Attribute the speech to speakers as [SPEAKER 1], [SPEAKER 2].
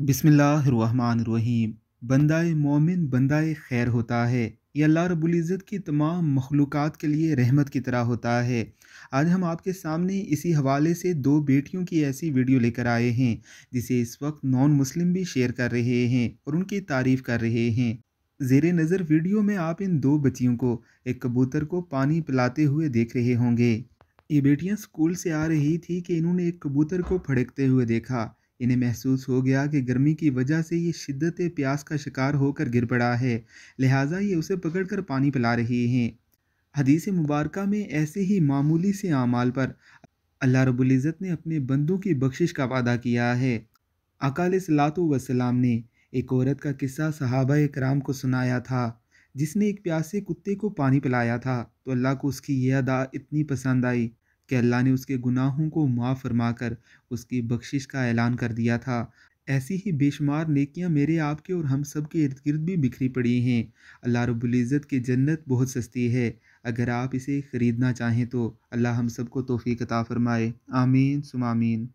[SPEAKER 1] बिसमीम बंदाए मोमिन बंदाए खैर होता है ये अल्लाह रबुल्ज़त की तमाम मखलूक़ के लिए रहमत की तरह होता है आज हम आपके सामने इसी हवाले से दो बेटियों की ऐसी वीडियो लेकर आए हैं जिसे इस वक्त नॉन मुस्लिम भी शेयर कर रहे हैं और उनकी तारीफ़ कर रहे हैं जेर नज़र वीडियो में आप इन दो बच्चियों को एक कबूतर को पानी पिलाते हुए देख रहे होंगे ये बेटियाँ स्कूल से आ रही थी कि इन्होंने एक कबूतर को फड़कते हुए देखा इन्हें महसूस हो गया कि गर्मी की वजह से ये शिद्दत प्यास का शिकार होकर गिर पड़ा है लिहाजा ये उसे पकड़कर पानी पिला रही हैं हदीस मुबारक में ऐसे ही मामूली से अमाल पर अल्लाह रबुल्ज़त ने अपने बंदों की बख्शिश का वादा किया है अकाल सलात वसलाम ने एक औरत का किस्सा सहाबा कराम को सुनाया था जिसने एक प्यासे कुत्ते को पानी पिलाया था तो अल्लाह को उसकी यह अदा इतनी पसंद आई कि अल्लाह ने उसके गुनाहों को माफ़ कर उसकी बख्शिश का ऐलान कर दिया था ऐसी ही बेशुमार नेकियां मेरे आपके और हम सब के इर्द गिर्द भी बिखरी पड़ी हैं अल्लाह रब्ज़त की जन्नत बहुत सस्ती है अगर आप इसे ख़रीदना चाहें तो अल्लाह हम सबको तोफ़ी कता फ़रमाए आमीन सुमामीन